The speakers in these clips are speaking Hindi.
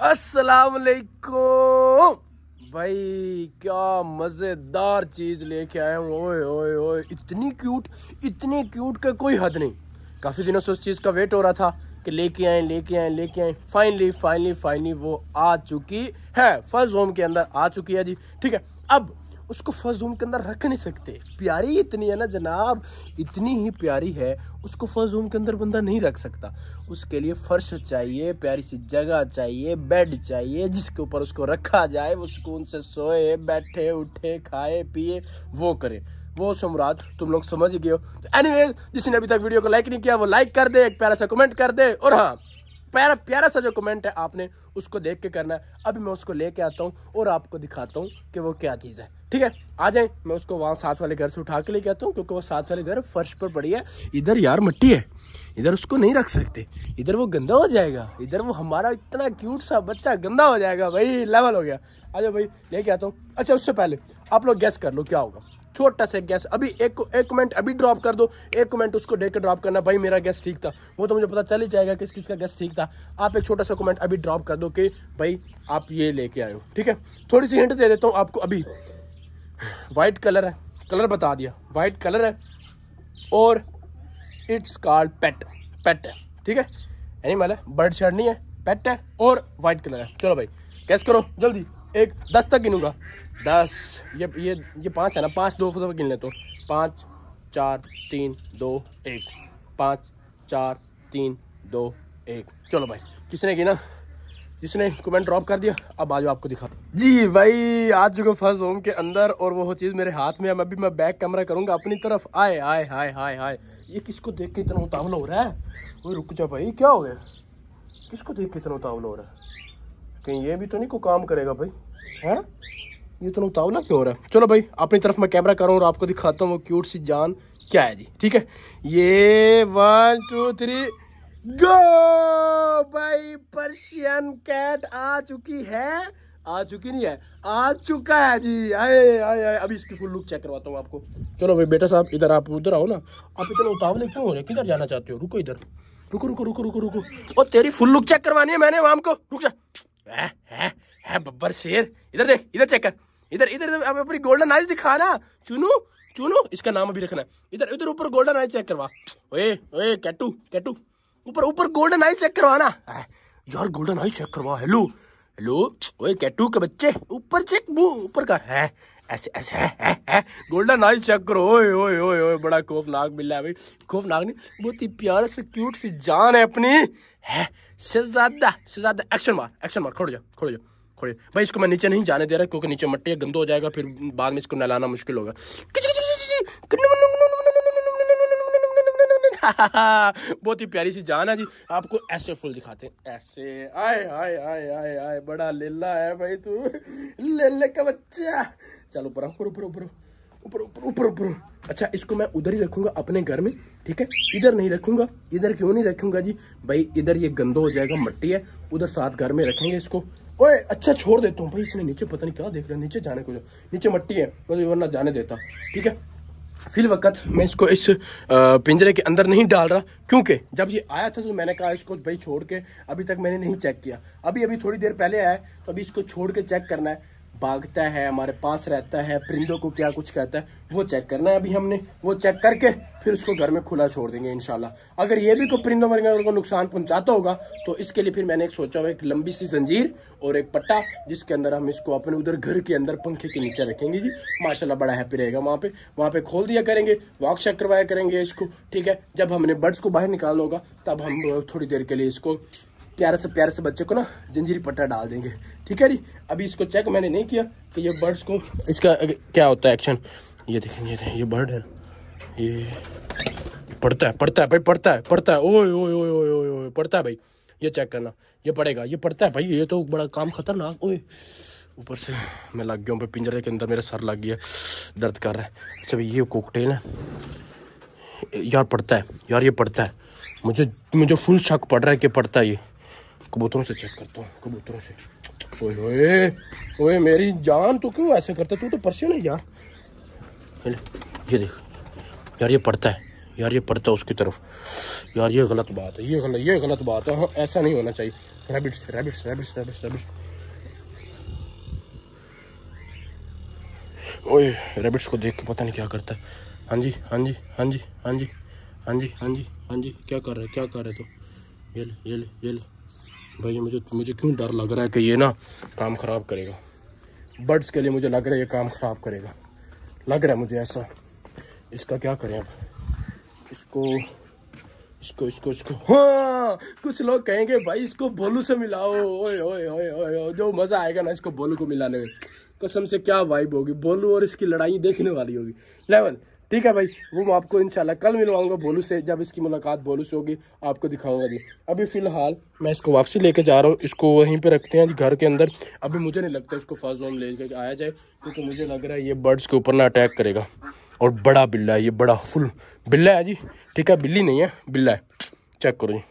अस्सलाम वालेकुम भाई क्या मज़ेदार चीज़ लेके आए ओए ओए ओए इतनी क्यूट इतनी क्यूट का कोई हद नहीं काफ़ी दिनों से उस चीज़ का वेट हो रहा था कि लेके आए लेके आए लेके आए फाइनली फाइनली फाइनली वो आ चुकी है फर्स्ट होम के अंदर आ चुकी है जी ठीक है अब उसको फर्स्ट रूम के अंदर रख नहीं सकते प्यारी इतनी है ना जनाब इतनी ही प्यारी है उसको फर्स्ट रूम के अंदर बंदा नहीं रख सकता उसके लिए फर्श चाहिए प्यारी सी जगह चाहिए बेड चाहिए जिसके ऊपर उसको रखा जाए वो सुकून से सोए बैठे उठे खाए पिए वो करे वो सम्राट तुम लोग समझ गए हो तो एनीवेज जिसने अभी तक वीडियो को लाइक नहीं किया वो लाइक कर दे एक प्यारा सा कमेंट कर दे और हाँ प्यारा प्यारा सा जो कमेंट है आपने उसको देख के करना है अभी मैं उसको लेके आता हूँ और आपको दिखाता हूँ कि वो क्या चीज़ है ठीक है आ जाए मैं उसको वहाँ साथ वाले घर से उठा के लेके आता हूँ क्योंकि वो साथ वाले घर फर्श पर पड़ी है इधर यार मट्टी है इधर उसको नहीं रख सकते इधर वो गंदा हो जाएगा इधर वो हमारा इतना क्यूट सा बच्चा गंदा हो जाएगा भाई लेवल हो गया आ जाओ भाई लेके आता हूँ अच्छा उससे पहले आप लोग गैस कर लो क्या होगा छोटा सा गैस अभी एक एक कमेंट अभी ड्रॉप कर दो एक कमेंट उसको देख कर ड्रॉप करना भाई मेरा गैस ठीक था वो तो मुझे पता चल ही जाएगा किस किस का गैस ठीक था आप एक छोटा सा कमेंट अभी ड्रॉप कर दो कि भाई आप ये लेके आए हो ठीक है थोड़ी सी हिंट दे देता हूँ आपको अभी वाइट कलर है कलर बता दिया वाइट कलर है और इट्स कॉल्ड पेट पेट है ठीक है एनिमल है बर्ड शर्ट नहीं है पेट है और वाइट कलर है चलो भाई कैस करो जल्दी एक दस तक गिनूंगा दस ये ये ये पाँच है ना पाँच दो फुट गिन ले तो पाँच चार तीन दो एक पाँच चार तीन दो एक चलो भाई किसने गिना जिसने कमेंट ड्रॉप कर दिया अब आज आपको दिखा जी भाई आज चुके फर्स्ट होम के अंदर और वो चीज़ मेरे हाथ में है मैं भी मैं बैक कैमरा करूँगा अपनी तरफ आए आए हाय हाय हाय ये किसको देख के इतना उतावला हो रहा है वो रुक जा भाई क्या हो गया किसको देख के इतना उतावला हो रहा है कहीं ये भी तो नहीं को काम करेगा भाई है ये तो उतावला क्यों हो रहा है चलो भाई अपनी तरफ मैं कैमरा करूँ और आपको दिखाता हूँ वो क्यूट सी जान क्या है जी ठीक है ये वन टू थ्री गो भाई पर्शियन कैट आ चुकी है आ चुकी नहीं है आ चुका है जी आए आए आए अभी इसकी फुल लुक चेक करवाता हूँ आपको चलो भाई बेटा साहब इधर आप उधर आओ ना आप इतने उतावले क्यों हो रहे किधर जाना चाहते हो रुको इधर रुको रुको रुको रुको रुको और तेरी फुल लुक चेक करवानी है मैंने वहां को रुक जा है बब्बर शेर इधर देख इधर चेक कर इधर इधर अपनी गोल्डन आइज दिखा ना चुनू चुनू इसका नाम अभी रखना है इधर इधर ऊपर गोल्डन आइज चेक करवा ओए ओए कैटू कैटू ऊपर ऊपर गोल्डन आइज चेक करवा ना यार गोल्डन आइज चेक करवा हेलो हेलो ओए कैटू के बच्चे ऊपर चेक मुंह ऊपर का है ऐसे ऐसे है, है, है। गोल्डन आई चक्र ओए ओए ओए ओए बड़ा खौफनाक मिला है भाई खौफनाक नहीं बहुत ही प्यारा से क्यूट सी जान है अपनी है शहजादा शहजादा एक्शन मार एक्शन मार खड़ो जा खड़ो जा खड़ो जा भाई इसको मैं नीचे नहीं जाने दे रहा क्योंकि नीचे मट्टी गंदो हो जाएगा फिर बाद में इसको नहलाना मुश्किल होगा बहुत ही प्यारी सी जान है जी आपको ऐसे फूल दिखाते हैं ऐसे आए आए आए आए आए बड़ा लेला है भाई तू लेले का बच्चा चलो ऊपर ऊपर ऊपर ऊपर ऊपर ऊपर ऊपर ऊपर अच्छा इसको मैं उधर ही रखूंगा अपने घर में ठीक है इधर नहीं रखूंगा इधर क्यों नहीं रखूंगा जी भाई इधर ये गंदा हो जाएगा मट्टी है उधर साथ घर में रखेंगे इसको ओए अच्छा छोड़ देता हूँ भाई इसने नीचे पता नहीं क्या देख रहा है नीचे जाने को जो नीचे मट्टी है मैं मतलब वरना जाने देता ठीक है फिल वक्त मैं इसको इस पिंजरे के अंदर नहीं डाल रहा क्योंकि जब ये आया था तो मैंने कहा इसको भाई छोड़ के अभी तक मैंने नहीं चेक किया अभी अभी थोड़ी देर पहले आया तो अभी इसको छोड़ के चेक करना है भागता है हमारे पास रहता है परिंदों को क्या कुछ कहता है वो चेक करना है अभी हमने वो चेक करके फिर उसको घर में खुला छोड़ देंगे इनशाला अगर ये भी कोई परिंदों वर्ग को नुकसान पहुंचाता होगा तो इसके लिए फिर मैंने एक सोचा हुआ एक लंबी सी जंजीर और एक पट्टा जिसके अंदर हम इसको अपने उधर घर के अंदर पंखे के नीचे रखेंगे जी माशाला बड़ा हैप्पी रहेगा वहाँ पे वहाँ पे खोल दिया करेंगे वॉक चेक करवाया करेंगे इसको ठीक है जब हमने बर्ड्स को बाहर निकाल होगा तब हम थोड़ी देर के लिए इसको प्यारे से प्यारे से बच्चे को ना जंजीरी पट्टा डाल देंगे ठीक है जी अभी इसको चेक मैंने नहीं किया कि ये बर्ड्स को इसका क्या होता है एक्शन ये देखेंगे ये बर्ड है ये पढ़ता है पढ़ता है भाई पढ़ता है पढ़ता है ओए ओए ओए ओए ओए ओए पढ़ता है भाई ये चेक करना ये पड़ेगा ये पढ़ता है भाई ये तो बड़ा काम खतरनाक ओए ऊपर से मैं लग गया हूँ पिंजरे के अंदर मेरा सर लग गया दर्द कर रहा है अच्छा भाई ये कोकटेल है यार पढ़ता है यार ये पढ़ता है मुझे मुझे फुल शक पड़ रहा है कि पढ़ता है ये कबूतरों से चेक करता हूँ कबूतरों से ओए ओए ओए मेरी जान तो क्यों ऐसे करता तू तो परसे नहीं यार ये देख यार ये पड़ता है यार ये पड़ता है उसकी तरफ यार ये गलत बात है ये गलत ये गलत बात है हाँ, ऐसा नहीं होना चाहिए rabbits rabbits rabbits rabbits rabbits ओए रैबिट्स को देख के पता नहीं क्या करता है हाँ जी हाँ जी हाँ जी हाँ जी हाँ जी हाँ जी हाँ जी क्या कर रहे क्या कर रहे तो ये ले ये ले ये ले भाई मुझे मुझे क्यों डर लग रहा है कि ये ना काम ख़राब करेगा बर्ड्स के लिए मुझे लग रहा है ये काम ख़राब करेगा लग रहा है मुझे ऐसा इसका क्या करें अब इसको इसको इसको इसको हाँ कुछ लोग कहेंगे भाई इसको बोलू से मिलाओ ओए ओए ओए ओए जो मज़ा आएगा ना इसको बोलू को मिलाने में कसम से क्या वाइब होगी बोलू और इसकी लड़ाई देखने वाली होगी लेवल ठीक है भाई वो मैं आपको इंशाल्लाह कल मिलवाऊंगा बोलू से जब इसकी मुलाकात बोलू से होगी आपको दिखाऊंगा जी अभी फ़िलहाल मैं इसको वापसी लेके जा रहा हूँ इसको वहीं पे रखते हैं जी घर के अंदर अभी मुझे नहीं लगता इसको फर्स्ट जोन ले आया जाए क्योंकि तो मुझे लग रहा है ये बर्ड्स के ऊपर ना अटैक करेगा और बड़ा बिल्ला है ये बड़ा फुल बिल्ला है जी ठीक है बिल्ली नहीं है बिल्ला है चेक करो जी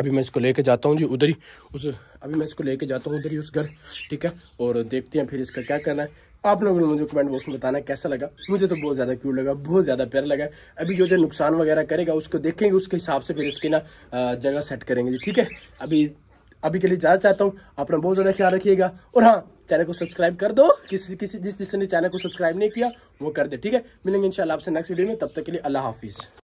अभी मैं इसको लेके जाता हूँ जी उधर ही उस अभी मैं इसको लेके जाता हूँ उधर ही उस घर ठीक है और देखते हैं फिर इसका क्या करना है आप लोगों ने मुझे कमेंट बॉक्स में बताना कैसा लगा मुझे तो बहुत ज़्यादा क्यूट लगा बहुत ज़्यादा प्यार लगा अभी जो जो नुकसान वगैरह करेगा उसको देखेंगे उसके हिसाब से फिर इसकी ना जगह सेट करेंगे ठीक है अभी अभी के लिए जाना चाहता हूँ अपना बहुत ज़्यादा ख्याल रखिएगा और हाँ चैनल को सब्सक्राइब कर दो किसी किसी जिस जिसने चैनल को सब्सक्राइब नहीं किया वो कर दे ठीक है मिलेंगे इंशाल्लाह आपसे नेक्स्ट वीडियो में तब तक के लिए अल्लाह हाफिज़